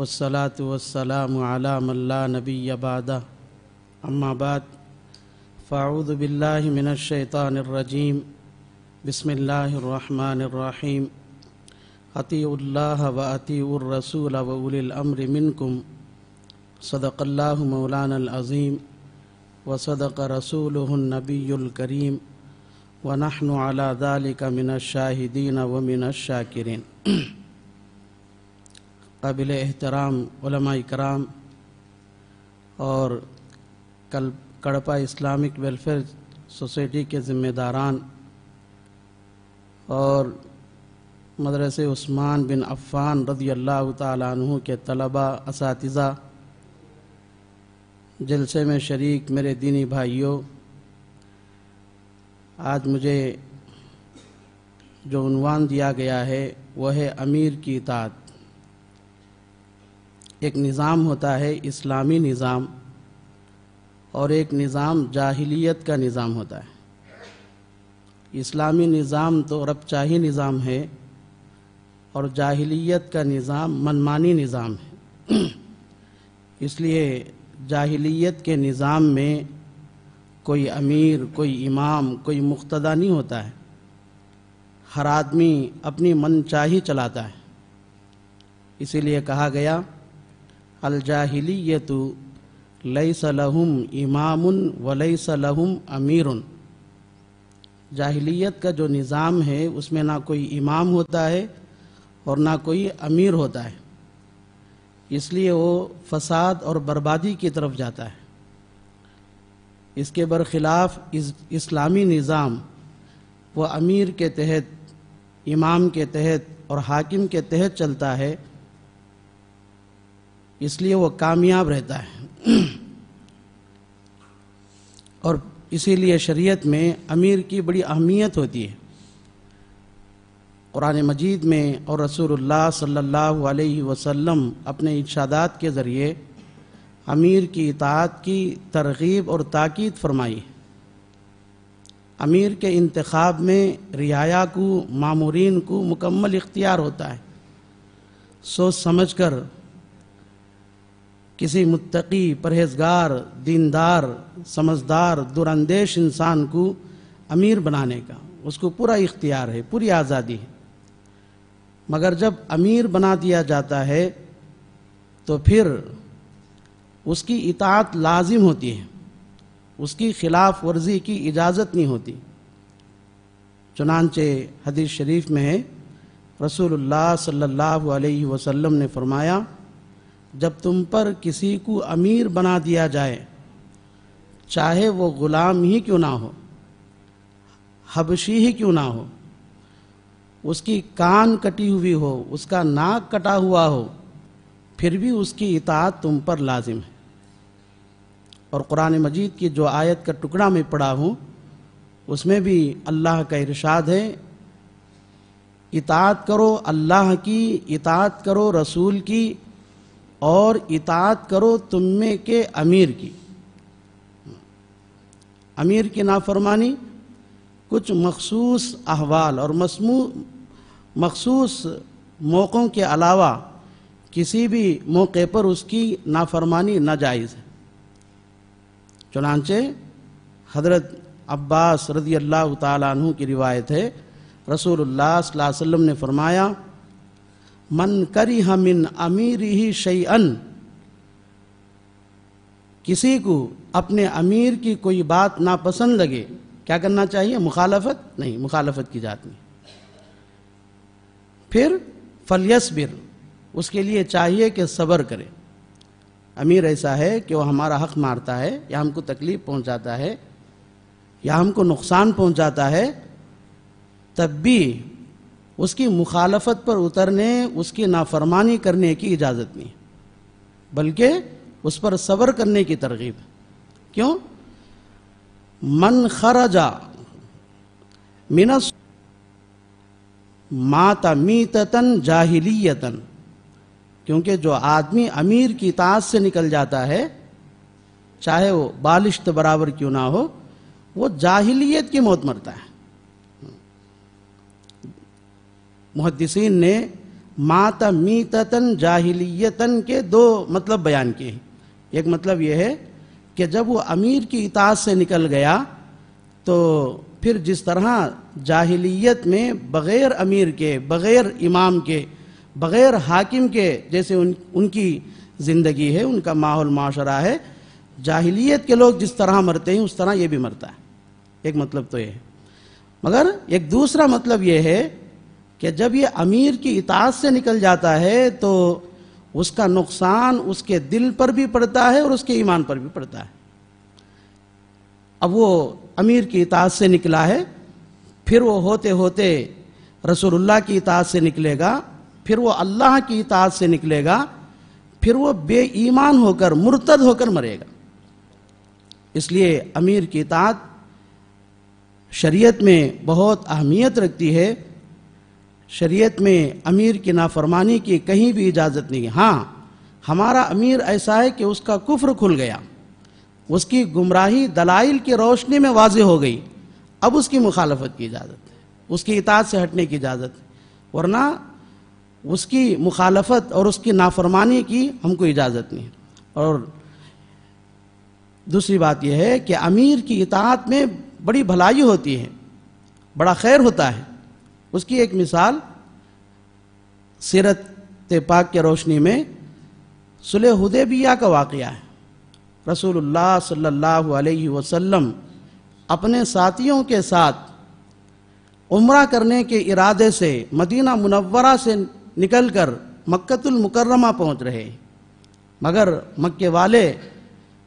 वसलात वसलाम आला नबी अबादा अम्माबाद फ़ाऊद बिल्लामिनशैतानरजीम बसमीम अतील्ला व अतीरसूल वउलमर मिनकुम सदकल्ला मौलानज़ीम व सदक रसूलनबीकरीम वनहन अला दालिका मिनशाहिदीन व मिनशाकिरीन काबिल एहतराम कराम और कल कड़पा इस्लामिक वेलफेयर सोसाइटी के ज़िम्मेदारान और मदरसे उस्मान बिन अफ़ान रदी अल्लाह तु के तलबा इस जलसे में शरीक मेरे दीनी भाइयों आज मुझे जो उनवान दिया गया है वह है अमीर की इतात एक निज़ाम होता है इस्लामी निज़ाम और एक निज़ाम जाहिलियत का निज़ाम होता है इस्लामी निज़ाम तो रबचाही निज़ाम है और जाहिलियत का निज़ाम मनमानी निज़ाम है इसलिए जाहिलियत के निज़ाम में कोई अमीर कोई इमाम कोई मुख्तदा नहीं होता है हर आदमी अपनी मनचाही चलाता है इसीलिए कहा गया अलजाहिलियतु लहम इमामुन वलहम अमीर जाहिलियत का जो निज़ाम है उसमें ना कोई इमाम होता है और ना कोई अमीर होता है इसलिए वो फसाद और बर्बादी की तरफ जाता है इसके बरखिलाफ इस, इस्लामी निज़ाम वो अमीर के तहत इमाम के तहत और हाकिम के तहत चलता है इसलिए वो कामयाब रहता है और इसीलिए शरीयत में अमीर की बड़ी अहमियत होती है कुरान मजीद में और रसूलुल्लाह सल्लल्लाहु अलैहि वसल्लम अपने इर्शादात के ज़रिए अमीर की इतात की तरगीब और ताकीद फरमाई अमीर के इंतखब में रियाया को मामूरीन को मुकम्मल इख्तियार होता है सोच समझ कर किसी मुत्तकी परहेजगार दीनदार समझदार दुरंदेश इंसान को अमीर बनाने का उसको पूरा इख्तियार है पूरी आज़ादी है मगर जब अमीर बना दिया जाता है तो फिर उसकी इतात लाजिम होती है उसकी खिलाफ वर्जी की इजाज़त नहीं होती चुनानचे हदीस शरीफ में है रसूलुल्लाह सल्लल्लाहु अलैहि वसल्लम ने फरमाया जब तुम पर किसी को अमीर बना दिया जाए चाहे वो गुलाम ही क्यों ना हो हबशी ही क्यों ना हो उसकी कान कटी हुई हो उसका नाक कटा हुआ हो फिर भी उसकी इतात तुम पर लाजिम है और क़ुरान मजीद की जो आयत का टुकड़ा में पढ़ा हूँ उसमें भी अल्लाह का इरशाद है इतात करो अल्लाह की इतात करो रसूल की और इतात करो तुम में के अमीर की अमीर की नाफरमानी कुछ मखसूस अहवाल और मखसूस मौक़ों के अलावा किसी भी मौके पर उसकी नाफरमानी नाजायज़ है चुनाचे हज़रत अब्बास रदी अल्लाह तु की रिवायत है रसूल सल्लल्लाहु अलैहि वसल्लम ने फरमाया मन करी हम इन अमीरी ही शई अन किसी को अपने अमीर की कोई बात नापसंद लगे क्या करना चाहिए मुखालफत नहीं मुखालफत की जात नहीं फिर बिर उसके लिए चाहिए कि सब्र करे अमीर ऐसा है कि वो हमारा हक मारता है या हमको तकलीफ पहुंचाता है या हमको नुकसान पहुंचाता है तब भी उसकी मुखालफत पर उतरने उसकी नाफरमानी करने की इजाज़त नहीं बल्कि उस पर सब्र करने की तरगीब क्यों मन खराजा मिनस माता मीतन जाहिलियतन क्योंकि जो आदमी अमीर की ताज से निकल जाता है चाहे वो बालिश्त बराबर क्यों ना हो वो जाहिलियत की मौत मरता है मुहदसिन ने माता मीतन जाहिलियतन के दो मतलब बयान किए एक मतलब यह है कि जब वो अमीर की इताज से निकल गया तो फिर जिस तरह जाहिलियत में बग़ैर अमीर के बग़ैर इमाम के बग़ैर हाकिम के जैसे उन उनकी ज़िंदगी है उनका माहौल माशरा है जाहिलियत के लोग जिस तरह मरते हैं उस तरह ये भी मरता है एक मतलब तो ये है मगर एक दूसरा मतलब ये है कि जब ये अमीर की इताज से निकल जाता है तो उसका नुकसान उसके दिल पर भी पड़ता है और उसके ईमान पर भी पड़ता है अब वो अमीर की इताज से निकला है फिर वो होते होते रसूलुल्लाह की इताज से निकलेगा फिर वो अल्लाह की इताज से निकलेगा फिर वो बेईमान होकर मुर्तद होकर मरेगा इसलिए अमीर की इताज शरीयत में बहुत अहमियत रखती है शरीयत में अमीर की नाफरमानी की कहीं भी इजाज़त नहीं है हाँ हमारा अमीर ऐसा है कि उसका कुफ्र खुल गया उसकी गुमराही दलाइल की रोशनी में वाज हो गई अब उसकी मुखालफत की इजाज़त है उसकी इतात से हटने की इजाज़त है वरना उसकी मुखालफत और उसकी नाफरमानी की हमको इजाज़त नहीं और दूसरी बात यह है कि अमीर की इतात में बड़ी भलाई होती है बड़ा खैर होता है उसकी एक मिसाल सीरत पाक के रोशनी में सुलह हुदैबिया का वाक़ है रसूलुल्लाह सल्लल्लाहु अलैहि वसल्लम अपने साथियों के साथ उम्रा करने के इरादे से मदीना मुनव्वरा से निकलकर मक्तुलमकरमा पहुँच रहे मगर मक्के वाले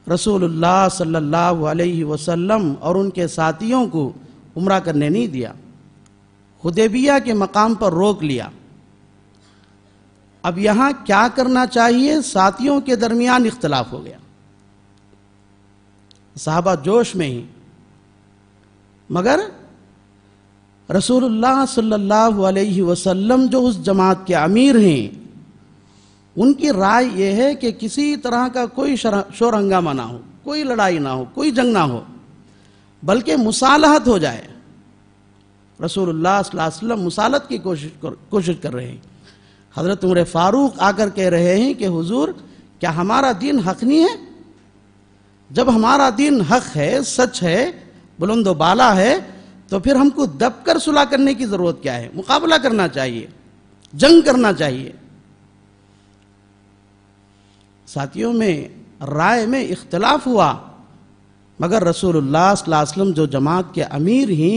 रसूलुल्लाह सल्लल्लाहु अलैहि वसल्लम और उनके साथियों को उम्र करने नहीं दिया हुदेबिया के मकाम पर रोक लिया अब यहां क्या करना चाहिए साथियों के दरमियान इख्तलाफ हो गया साहबा जोश में ही मगर रसूलुल्लाह सल्लल्लाहु अलैहि वसल्लम जो उस जमात के अमीर हैं उनकी राय यह है कि किसी तरह का कोई शोर हंगामा ना हो कोई लड़ाई ना हो कोई जंग ना हो बल्कि मुसालहत हो जाए रसूल मुसालत की कोशिश कर कोशिश कर रहे हैं हज़रत उम्र फ़ारूक आकर कह रहे हैं कि हुजूर क्या हमारा दीन हक नहीं है जब हमारा दीन हक है सच है बुलंद बाला है तो फिर हमको दबकर सुलह करने की ज़रूरत क्या है मुकाबला करना चाहिए जंग करना चाहिए साथियों में राय में इख्तलाफ हुआ मगर रसूलुल्लाह वसल्लम जो जमात के अमीर ही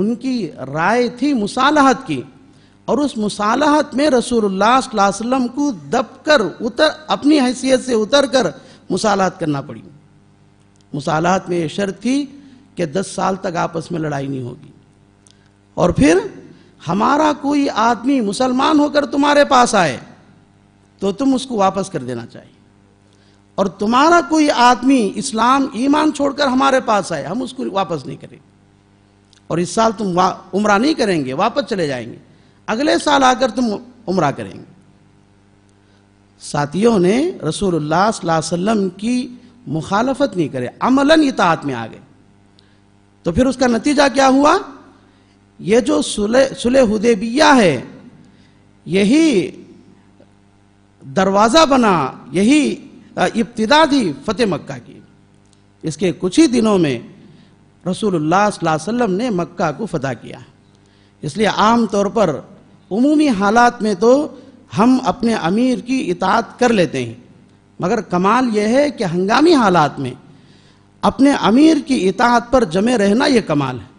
उनकी राय थी मुसालहत की और उस मुसालहत में रसूलुल्लाह वसल्लम को दबकर उतर अपनी हैसियत से उतर कर मुसालहत करना पड़ी मुसालहत में यह शर्त थी कि दस साल तक आपस में लड़ाई नहीं होगी और फिर हमारा कोई आदमी मुसलमान होकर तुम्हारे पास आए तो तुम उसको वापस कर देना चाहिए और तुम्हारा कोई आदमी इस्लाम ईमान छोड़कर हमारे पास आए हम उसको वापस नहीं करेंगे और इस साल तुम उम्र नहीं करेंगे वापस चले जाएंगे अगले साल आकर तुम उम्र करेंगे साथियों ने रसूलुल्लाह की मुखालफत नहीं करे अमलन इतात में आ गए तो फिर उसका नतीजा क्या हुआ यह जो सुलह हुदैबिया है यही दरवाज़ा बना यही इब्तदा थी फ़तेह मक्का की इसके कुछ ही दिनों में रसूलुल्लाह वसल्लम ने मक्का को फतह किया इसलिए आम तौर पर उमूमी हालात में तो हम अपने अमीर की इतात कर लेते हैं मगर कमाल यह है कि हंगामी हालात में अपने अमीर की इतात पर जमे रहना यह कमाल है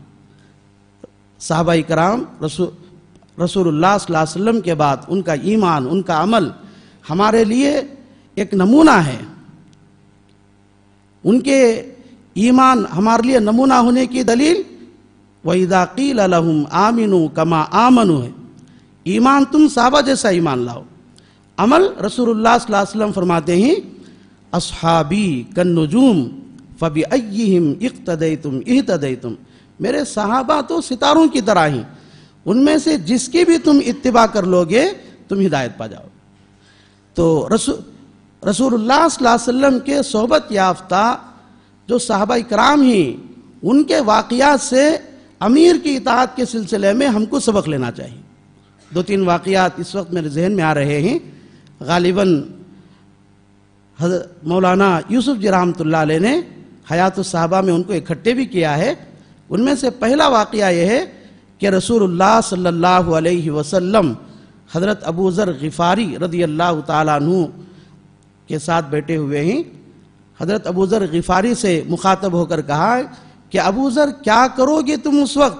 साहबाई कराम रसू रसूलुल्लाह वसल्लम के बाद उनका ईमान उनका अमल हमारे लिए एक नमूना है उनके ईमान हमारे लिए नमूना होने की दलील वहीदाकील अलहम आमिनु कमा आमनु है ईमान तुम साहबा जैसा ईमान लाओ अमल रसूलुल्लाह फरमाते हैं असहाबी कन्नजूम फबी अयम इकतदय तुम इहतदय तुम मेरे साहबा तो सितारों की तरह ही उनमें से जिसकी भी तुम इतबा कर लोगे तुम हिदायत पा जाओ तो रसू रसूलुल्लाह सल्लल्लाहु अलैहि वसल्लम के सोहबत याफ्ता जो साहबा कराम ही उनके वाकयात से अमीर की इतात के सिलसिले में हमको सबक लेना चाहिए दो तीन वाकयात इस वक्त मेरे जहन में आ रहे हैं गालिबा मौलाना यूसुफ जी रहमतुल्ला ने हयात साहबा में उनको इकट्ठे भी किया है उनमें से पहला वाक़ यह है कि रसूल सल्ला वसम हज़रत अबूज़र ग़फ़ारी रदी अल्लाह तु के साथ बैठे हुए हैं हज़रत अबूज़र गिफ़ारी से मुखातब होकर कहा कि अबूज़र क्या करोगे तुम उस वक्त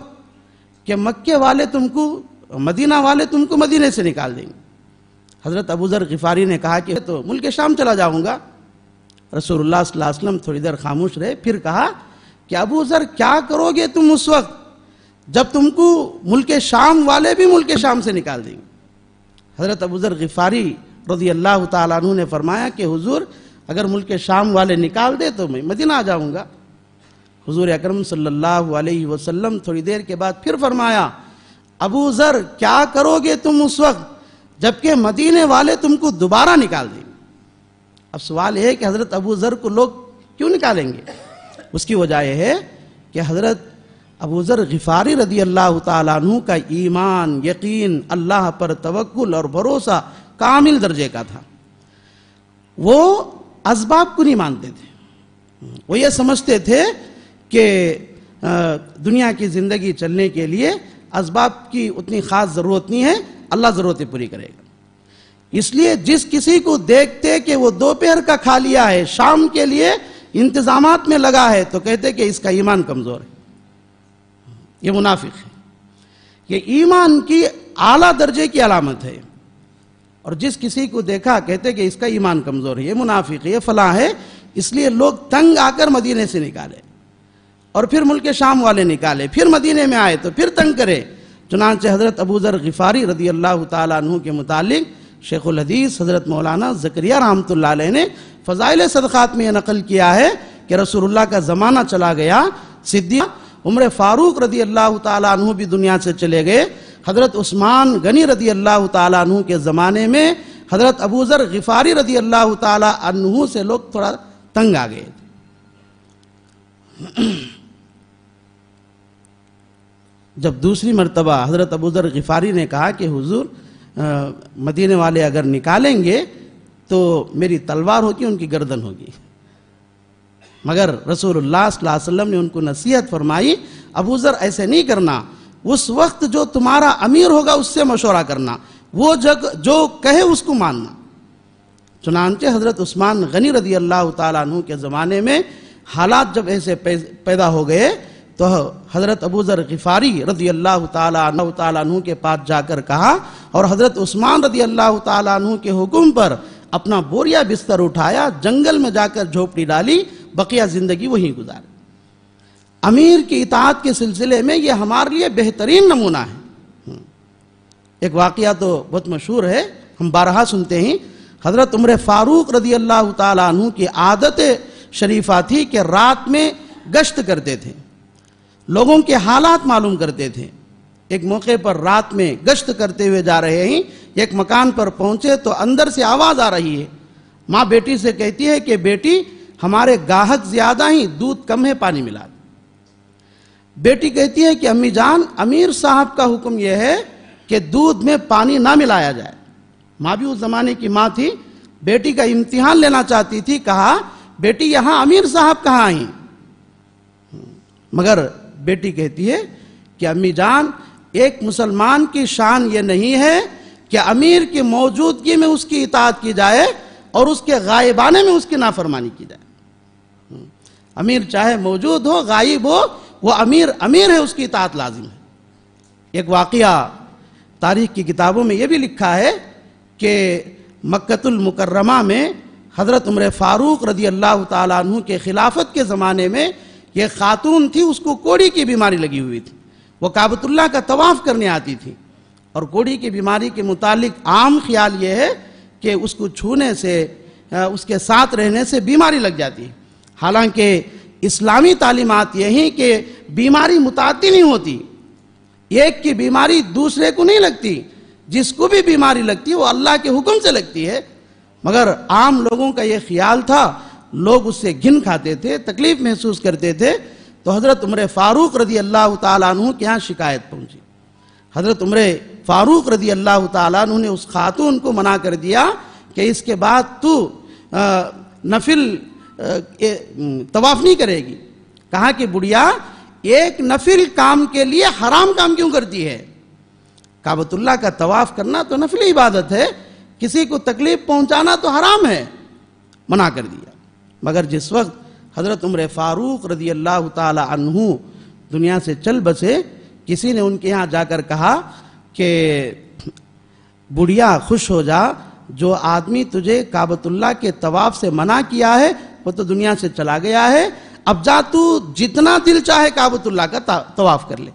कि मक्के वाले तुमको मदीना वाले तुमको मदीने से निकाल देंगे हज़रत अबूज़र गिफ़ारी ने कहा कि तो मुल्क शाम चला जाऊंगा रसूलुल्लाह वसल्लम थोड़ी देर खामोश रहे फिर कहा कि अबूज़र क्या करोगे तुम उस वक्त जब तुमको मुल्क शाम वाले भी मुल्क शाम से निकाल देंगे हज़रत अबूज़र गिफ़ारी रजी अल्लाह तु ने फरमाया कि हुजूर अगर मुल्क के शाम वाले निकाल दे तो मैं मदीना आ जाऊंगा हजूर अक्रम सल्लल्लाहु अलैहि वसल्लम थोड़ी देर के बाद फिर फरमाया अबू ज़र क्या करोगे तुम उस वक्त जबकि मदीने वाले तुमको दोबारा निकाल दें अब सवाल है कि हज़रत अबू ज़र को लोग क्यों निकालेंगे उसकी वजह यह है कि हज़रत अबू ज़र गफ़ारी रदी अल्लाह तु का ईमान यकीन अल्लाह पर तवक्ल और भरोसा कामिल दर्जे का था वो असबाब को नहीं मानते थे वो ये समझते थे कि दुनिया की ज़िंदगी चलने के लिए असबाब की उतनी ख़ास ज़रूरत नहीं है अल्लाह ज़रूरतें पूरी करेगा इसलिए जिस किसी को देखते कि वो दोपहर का खा लिया है शाम के लिए इंतजाम में लगा है तो कहते कि इसका ईमान कमज़ोर है ये मुनाफिक है ये ईमान की आला दर्जे की अलामत है और जिस किसी को देखा कहते कि इसका ईमान कमज़ोर है ये मुनाफिक ये फला है इसलिए लोग तंग आकर मदीने से निकाले और फिर मुल्क शाम वाले निकाले फिर मदीने में आए तो फिर तंग करे चुनाच हज़रत अबूज़र गफ़ारी रदी अल्लाह तु के मुतालिक शेखुल हदीस हज़रत मौलाना ज़करिया रहमतुल्लाह ने फ़ज़ाइल सदक़ात में यह नकल किया है कि रसोल्ला का ज़माना चला गया सिद्दिया उम्र फ़ारूक रदी अल्लाह तु भी दुनिया से चले गए हज़रत उस्मान गनी रदी अल्लाह तु के ज़माने में हज़रत अबूज़र गिफ़ारी रदी अल्लाह तु से लोग थोड़ा तंग आ गए जब दूसरी मरतबा हज़रत अबूज़र गिफ़ारी ने कहा कि हुजूर मदीने वाले अगर निकालेंगे तो मेरी तलवार होगी उनकी गर्दन होगी मगर रसूल सल्लल्लाहु अलैहि वसल्लम ने उनको नसीहत फरमाई अबूज़र ऐसे नहीं करना उस वक्त जो तुम्हारा अमीर होगा उससे मशवरा करना वो जग जो कहे उसको मानना चुनानचे हज़रत उस्मान गनी रदी अल्लाह तु के ज़माने में हालात जब ऐसे पैदा हो गए तो हज़रत अबू ज़र गफ़ारी रदी अल्लाह तु के पास जाकर कहा और हज़रत उस्मान रदी अल्लाह तु के हुक्म पर अपना बोरिया बिस्तर उठाया जंगल में जाकर झोपड़ी डाली बकिया ज़िंदगी वहीं गुजारी अमीर की इतात के सिलसिले में ये हमारे लिए बेहतरीन नमूना है हम्म। एक वाक़ तो बहुत मशहूर है हम बारहा सुनते हैं हज़रत उम्र फ़ारूक रदी अल्लाह तु की आदत शरीफा थी कि रात में गश्त करते थे लोगों के हालात मालूम करते थे एक मौके पर रात में गश्त करते हुए जा रहे हैं एक मकान पर पहुंचे तो अंदर से आवाज़ आ रही है माँ बेटी से कहती है कि बेटी हमारे गाहक ज़्यादा ही दूध कम है पानी मिला बेटी कहती है कि अम्मी जान अमीर साहब का हुक्म यह है कि दूध में पानी ना मिलाया जाए माँ भी उस जमाने की माँ थी बेटी का इम्तिहान लेना चाहती थी कहा बेटी यहां अमीर साहब कहाँ आई मगर बेटी कहती है कि अम्मी जान एक मुसलमान की शान यह नहीं है कि अमीर की मौजूदगी में उसकी इतात की जाए और उसके गायबाने में उसकी नाफरमानी की जाए अमीर चाहे मौजूद हो गायब हो वो अमीर अमीर है उसकी इतात लाजिम है एक वाक़ तारीख की किताबों में ये भी लिखा है कि मक्तुलमकरमा में हज़रत उम्र फ़ारूक रजी अल्लाह तु के खिलाफत के ज़माने में ये खातून थी उसको कोड़ी की बीमारी लगी हुई थी वो काबतुल्ला का तवाफ़ करने आती थी और कोड़ी की बीमारी के मुतालिक आम ख्याल ये है कि उसको छूने से उसके साथ रहने से बीमारी लग जाती है हालांकि इस्लामी तालीमत यही कि बीमारी मुताती नहीं होती एक की बीमारी दूसरे को नहीं लगती जिसको भी बीमारी लगती वो अल्लाह के हुक्म से लगती है मगर आम लोगों का ये ख्याल था लोग उससे घिन खाते थे तकलीफ महसूस करते थे तो हज़रत उम्र फ़ारूक रदी अल्लाह तु के यहाँ शिकायत पहुंची हज़रत उम्र फ़ारूक रदी अल्लाह तु ने उस खातून को मना कर दिया कि इसके बाद तू नफिल तवाफ़ नहीं करेगी कहा कि बुढ़िया एक नफिल काम के लिए हराम काम क्यों करती है काबतुल्ला का तवाफ करना तो नफिल इबादत है किसी को तकलीफ पहुंचाना तो हराम है मना कर दिया मगर जिस वक्त हज़रत उम्र फ़ारूक रजी अल्लाह तहु दुनिया से चल बसे किसी ने उनके यहाँ जाकर कहा कि बुढ़िया खुश हो जा जो आदमी तुझे काबतुल्ला के तवाफ से मना किया है वो तो दुनिया से चला गया है अब जा तू जितना दिल चाहे काबतुल्ला का तवाफ कर ले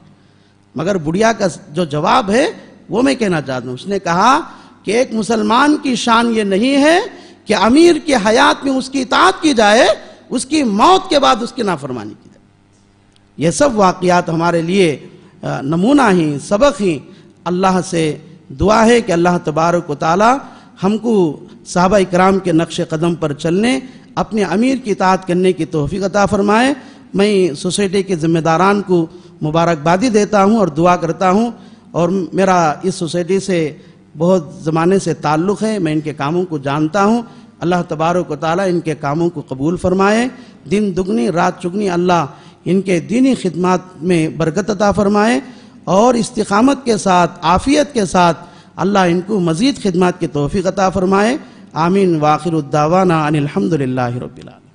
मगर बुढ़िया का जो जवाब है वो मैं कहना चाहता हूँ उसने कहा कि एक मुसलमान की शान ये नहीं है कि अमीर के हयात में उसकी इतात की जाए उसकी मौत के बाद उसकी नाफरमानी की जाए यह सब वाकियात हमारे लिए नमूना ही सबक ही अल्लाह से दुआ है कि अल्लाह तबारक ताली हमको साहबा कराम के नक्श कदम पर चलने अपने अमीर की इतात करने की तोहफ़ी अता फ़रमाए मैं सोसाइटी के ज़िम्मेदारान को मुबारकबादी देता हूँ और दुआ करता हूँ और मेरा इस सोसाइटी से बहुत ज़माने से ताल्लुक़ है मैं इनके कामों को जानता हूँ अल्लाह तबारक ताली इनके कामों को कबूल फ़रमाए दिन दुगनी रात चुगनी अल्लाह इनके दीनी खिदमत में बरकत अता फ़रमाए और इस्तकामत के साथ आफ़ियत के साथ अल्लाह इनको मज़ीद खिदमत की तोहफी अता फ़रमाए آمين واخر الدعوانا ان الحمد لله رب العالمين